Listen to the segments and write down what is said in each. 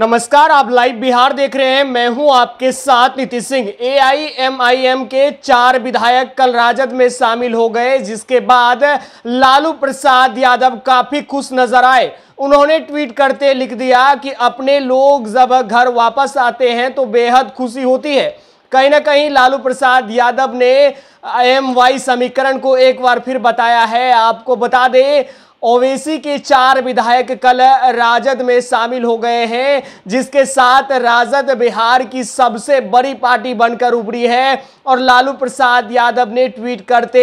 नमस्कार आप लाइव बिहार देख रहे हैं मैं हूं आपके साथ नीतीश सिंह एआईएमआईएम के चार विधायक कल राजद में शामिल हो गए जिसके बाद लालू प्रसाद यादव काफी खुश नजर आए उन्होंने ट्वीट करते लिख दिया कि अपने लोग जब घर वापस आते हैं तो बेहद खुशी होती है कहीं ना कहीं लालू प्रसाद यादव ने एम वाई समीकरण को एक बार फिर बताया है आपको बता दें ओवेसी के चार विधायक कल राजद में शामिल हो गए हैं जिसके साथ राजद बिहार की सबसे बड़ी पार्टी बनकर उभरी है और लालू प्रसाद यादव ने ट्वीट करते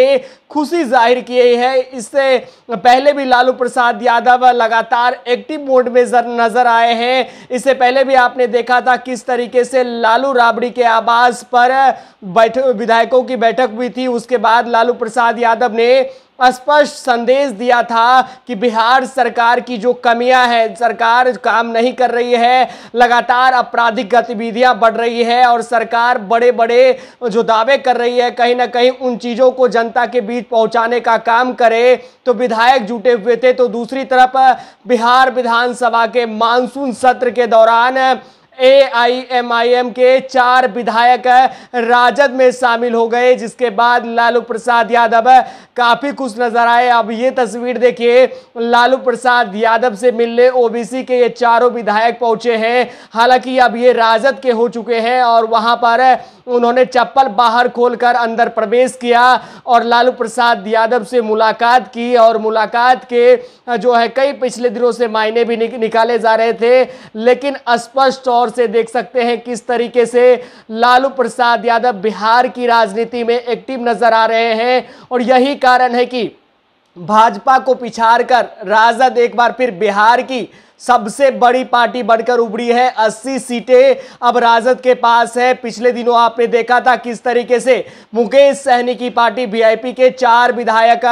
खुशी जाहिर की है इससे पहले भी लालू प्रसाद यादव लगातार एक्टिव मोड में नजर आए हैं इससे पहले भी आपने देखा था किस तरीके से लालू राबड़ी के आवास पर बैठ विधायकों की बैठक हुई थी उसके बाद लालू प्रसाद यादव ने स्पष्ट संदेश दिया था कि बिहार सरकार की जो कमियां हैं सरकार काम नहीं कर रही है लगातार आपराधिक गतिविधियां बढ़ रही है और सरकार बड़े बड़े जो दावे कर रही है कहीं ना कहीं उन चीज़ों को जनता के बीच पहुंचाने का काम करे तो विधायक जुटे हुए थे तो दूसरी तरफ बिहार विधानसभा के मानसून सत्र के दौरान एआईएमआईएम के चार विधायक राजद में शामिल हो गए जिसके बाद लालू प्रसाद यादव काफी खुश नजर आए अब ये तस्वीर देखिए लालू प्रसाद यादव से मिलने ओबीसी के ये चारों विधायक पहुंचे हैं हालांकि अब ये राजद के हो चुके हैं और वहां पर उन्होंने चप्पल बाहर खोलकर अंदर प्रवेश किया और लालू प्रसाद यादव से मुलाकात की और मुलाकात के जो है कई पिछले दिनों से मायने भी निकाले जा रहे थे लेकिन स्पष्ट और से देख सकते हैं किस तरीके से लालू प्रसाद यादव बिहार की राजनीति में एक्टिव नजर आ रहे हैं और यही कारण है कि भाजपा को पिछाड़ कर राजद एक बार फिर बिहार की सबसे बड़ी पार्टी बनकर उभरी है 80 सीटें अब राजद के पास है पिछले दिनों आपने देखा था किस तरीके से मुकेश सहनी की पार्टी वीआईपी के चार विधायक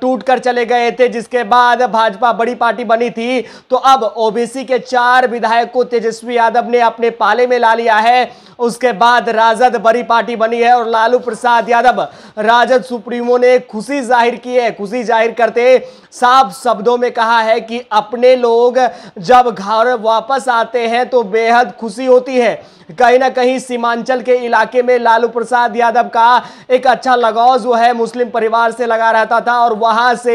टूट कर चले गए थे जिसके बाद भाजपा बड़ी पार्टी बनी थी तो अब ओबीसी के चार विधायक को तेजस्वी यादव ने अपने पाले में ला लिया है उसके बाद राजद बड़ी पार्टी बनी है और लालू प्रसाद यादव राजद सुप्रीमो ने खुशी जाहिर की है खुशी जाहिर करते साफ शब्दों में कहा है कि अपने लोग जब घर वापस आते हैं तो बेहद खुशी होती है कहीं ना कहीं सीमांचल के इलाके में लालू प्रसाद यादव का एक अच्छा लगाव जो है मुस्लिम परिवार से लगा रहता था और वहां से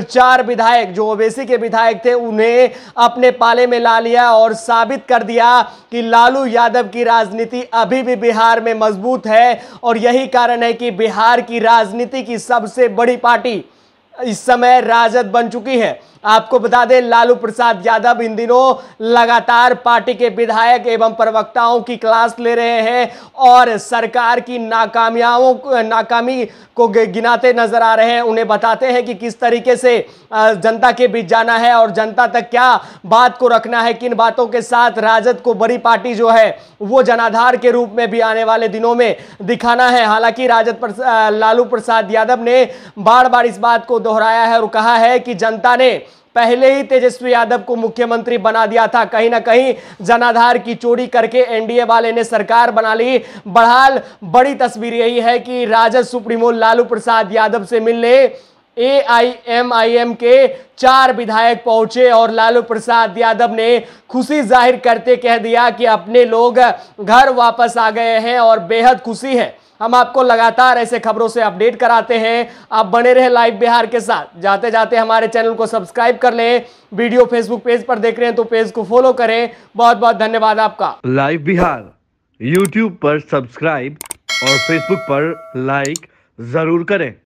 चार विधायक जो ओवेसी के विधायक थे उन्हें अपने पाले में ला लिया और साबित कर दिया कि लालू यादव की राजनीति अभी भी बिहार में मजबूत है और यही कारण है कि बिहार की राजनीति की सबसे बड़ी पार्टी इस समय राजद बन चुकी है आपको बता दें लालू प्रसाद यादव इन दिनों लगातार पार्टी के विधायक एवं प्रवक्ताओं की क्लास ले रहे हैं और सरकार की नाकामियाओं नाकामी को गिनाते नजर आ रहे हैं उन्हें बताते हैं कि किस तरीके से जनता के बीच जाना है और जनता तक क्या बात को रखना है किन बातों के साथ राजद को बड़ी पार्टी जो है वो जनाधार के रूप में भी आने वाले दिनों में दिखाना है हालांकि राजद लालू प्रसाद यादव ने बार बार इस बात को दोहराया है और कहा है कि जनता ने पहले ही तेजस्वी यादव को मुख्यमंत्री बना दिया था कहीं ना कहीं जनाधार की चोरी करके एनडीए वाले ने सरकार बना ली बढ़ाल बड़ी तस्वीर यही है कि राजद सुप्रीमो लालू प्रसाद यादव से मिलने ए आई आई एम एम के चार विधायक पहुंचे और लालू प्रसाद यादव ने खुशी जाहिर करते कह दिया कि अपने लोग घर वापस आ गए हैं और बेहद खुशी है हम आपको लगातार ऐसे खबरों से अपडेट कराते हैं आप बने रहे लाइव बिहार के साथ जाते जाते हमारे चैनल को सब्सक्राइब कर लें वीडियो फेसबुक पेज पर देख रहे हैं तो पेज को फॉलो करें बहुत बहुत धन्यवाद आपका लाइव बिहार यूट्यूब पर सब्सक्राइब और फेसबुक पर लाइक जरूर करें